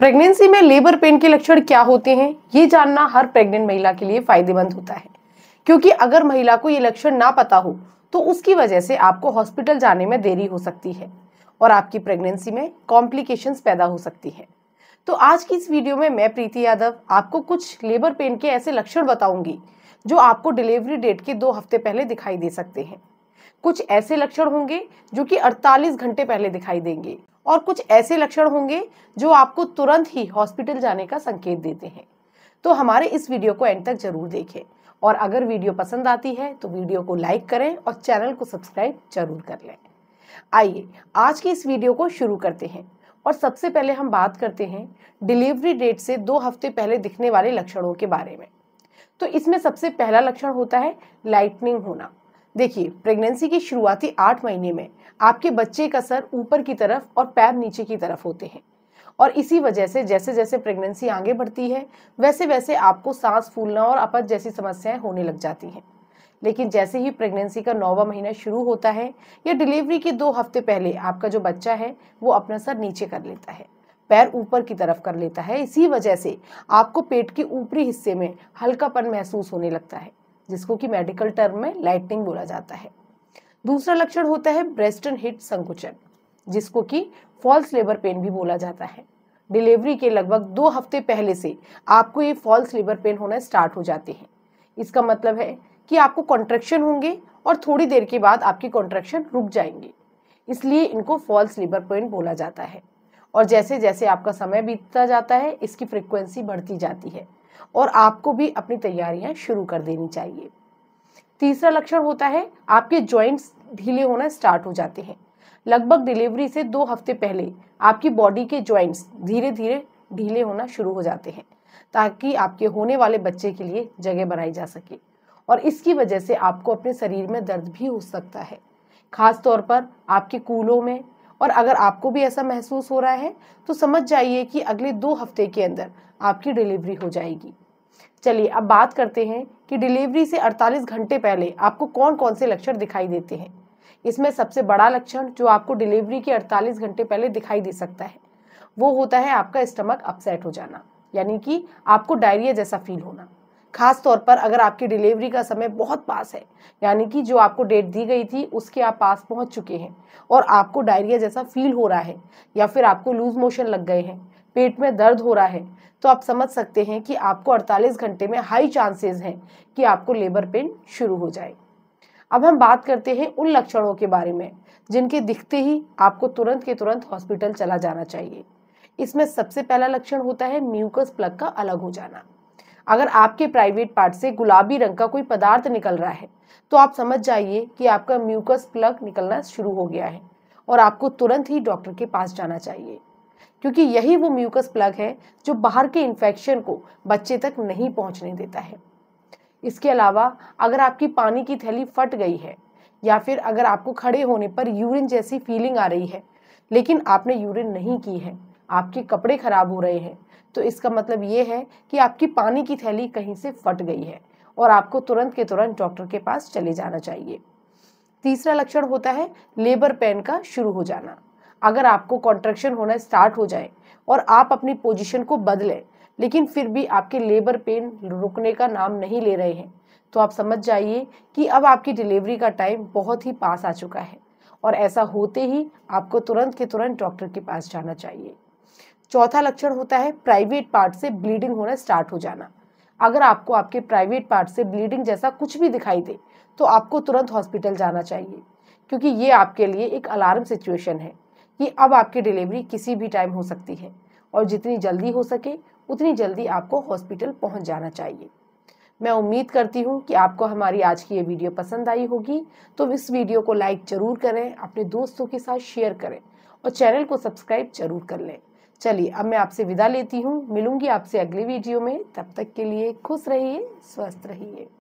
pregnancy में labour pain के लक्षण क्या होते हैं ये जानना हर प्रेग्नेंट महिला के लिए फायदेमंद होता है क्योंकि अगर महिला को ये लक्षण ना पता हो तो उसकी वजह से आपको हॉस्पिटल जाने में देरी हो सकती है और आपकी प्रेगनेंसी में कॉम्प्लिकेशंस पैदा हो सकती है तो आज की इस वीडियो में मैं प्रीति यादव आपको कुछ लेबर पेन के ऐसे लक्षण बताऊंगी जो आपको डिलीवरी डेट के दो हफ्ते पहले दिखाई दे सकते हैं कुछ ऐसे लक्षण होंगे जो कि 48 घंटे पहले दिखाई देंगे और कुछ ऐसे लक्षण होंगे जो आपको तुरंत ही हॉस्पिटल जाने का संकेत देते हैं तो हमारे इस वीडियो को एंड तक जरूर देखें और अगर वीडियो पसंद आती है तो वीडियो को लाइक करें और चैनल को सब्सक्राइब जरूर कर लें आइए आज की इस वीडियो को शुरू करते हैं और सबसे पहले हम बात करते हैं डिलीवरी डेट से दो हफ्ते पहले दिखने वाले लक्षणों के बारे में तो इसमें सबसे पहला लक्षण होता है लाइटनिंग होना देखिए प्रेगनेंसी के शुरुआती आठ महीने में आपके बच्चे का सर ऊपर की तरफ और पैर नीचे की तरफ होते हैं और इसी वजह से जैसे जैसे प्रेगनेंसी आगे बढ़ती है वैसे वैसे आपको सांस फूलना और अपच जैसी समस्याएं होने लग जाती हैं लेकिन जैसे ही प्रेगनेंसी का नौवा महीना शुरू होता है या डिलीवरी के दो हफ्ते पहले आपका जो बच्चा है वो अपना सर नीचे कर लेता है पैर ऊपर की तरफ कर लेता है इसी वजह से आपको पेट के ऊपरी हिस्से में हल्कापन महसूस होने लगता है जिसको कि मेडिकल टर्म में लाइटनिंग बोला जाता है दूसरा लक्षण होता है ब्रेस्टन हिट संकुचन जिसको कि फॉल्स लेबर पेन भी बोला जाता है डिलीवरी के लगभग दो हफ्ते पहले से आपको ये फॉल्स लेबर पेन होना स्टार्ट हो जाते हैं इसका मतलब है कि आपको कॉन्ट्रेक्शन होंगे और थोड़ी देर के बाद आपके कॉन्ट्रेक्शन रुक जाएंगे इसलिए इनको फॉल्स लेबर पेन बोला जाता है और जैसे जैसे आपका समय बीतता जाता है इसकी फ्रिक्वेंसी बढ़ती जाती है और आपको भी अपनी तैयारियां शुरू कर देनी चाहिए तीसरा लक्षण होता है आपके जॉइंट्स ढीले होना स्टार्ट हो जाते हैं लगभग डिलीवरी से दो हफ्ते पहले आपकी बॉडी के जॉइंट्स धीरे धीरे ढीले होना शुरू हो जाते हैं ताकि आपके होने वाले बच्चे के लिए जगह बनाई जा सके और इसकी वजह से आपको अपने शरीर में दर्द भी हो सकता है खास तौर पर आपके कूलों में और अगर आपको भी ऐसा महसूस हो रहा है तो समझ जाइए कि अगले दो हफ्ते के अंदर आपकी डिलीवरी हो जाएगी चलिए अब बात करते हैं कि डिलीवरी से 48 घंटे पहले आपको कौन कौन से लक्षण दिखाई देते हैं इसमें सबसे बड़ा लक्षण जो आपको डिलीवरी के 48 घंटे पहले दिखाई दे सकता है वो होता है आपका स्टमक अपसेट हो जाना यानी कि आपको डायरिया जैसा फील होना खास तौर पर अगर आपकी डिलीवरी का समय बहुत पास है यानी कि जो आपको डेट दी गई थी उसके आप पास पहुंच चुके हैं और आपको डायरिया जैसा फील हो रहा है या फिर आपको लूज मोशन लग गए हैं पेट में दर्द हो रहा है तो आप समझ सकते हैं कि आपको 48 घंटे में हाई चांसेस हैं कि आपको लेबर पेन शुरू हो जाए अब हम बात करते हैं उन लक्षणों के बारे में जिनके दिखते ही आपको तुरंत के तुरंत हॉस्पिटल चला जाना चाहिए इसमें सबसे पहला लक्षण होता है म्यूकस प्लग का अलग हो जाना अगर आपके प्राइवेट पार्ट से गुलाबी रंग का कोई पदार्थ निकल रहा है तो आप समझ जाइए कि आपका म्यूकस प्लग निकलना शुरू हो गया है और आपको तुरंत ही डॉक्टर के पास जाना चाहिए क्योंकि यही वो म्यूकस प्लग है जो बाहर के इन्फेक्शन को बच्चे तक नहीं पहुंचने देता है इसके अलावा अगर आपकी पानी की थैली फट गई है या फिर अगर आपको खड़े होने पर यूरिन जैसी फीलिंग आ रही है लेकिन आपने यूरिन नहीं की है आपके कपड़े खराब हो रहे हैं तो इसका मतलब ये है कि आपकी पानी की थैली कहीं से फट गई है और आपको तुरंत के तुरंत डॉक्टर के पास चले जाना चाहिए तीसरा लक्षण होता है लेबर पेन का शुरू हो जाना अगर आपको कॉन्ट्रेक्शन होना स्टार्ट हो जाए और आप अपनी पोजिशन को बदलें लेकिन फिर भी आपके लेबर पेन रुकने का नाम नहीं ले रहे हैं तो आप समझ जाइए कि अब आपकी डिलीवरी का टाइम बहुत ही पास आ चुका है और ऐसा होते ही आपको तुरंत के तुरंत डॉक्टर के पास जाना चाहिए चौथा लक्षण होता है प्राइवेट पार्ट से ब्लीडिंग होना स्टार्ट हो जाना अगर आपको आपके प्राइवेट पार्ट से ब्लीडिंग जैसा कुछ भी दिखाई दे तो आपको तुरंत हॉस्पिटल जाना चाहिए क्योंकि ये आपके लिए एक अलार्म सिचुएशन है कि अब आपकी डिलीवरी किसी भी टाइम हो सकती है और जितनी जल्दी हो सके उतनी जल्दी आपको हॉस्पिटल पहुंच जाना चाहिए मैं उम्मीद करती हूँ कि आपको हमारी आज की ये वीडियो पसंद आई होगी तो इस वीडियो को लाइक ज़रूर करें अपने दोस्तों के साथ शेयर करें और चैनल को सब्सक्राइब जरूर कर लें चलिए अब मैं आपसे विदा लेती हूँ मिलूंगी आपसे अगले वीडियो में तब तक के लिए खुश रहिए स्वस्थ रहिए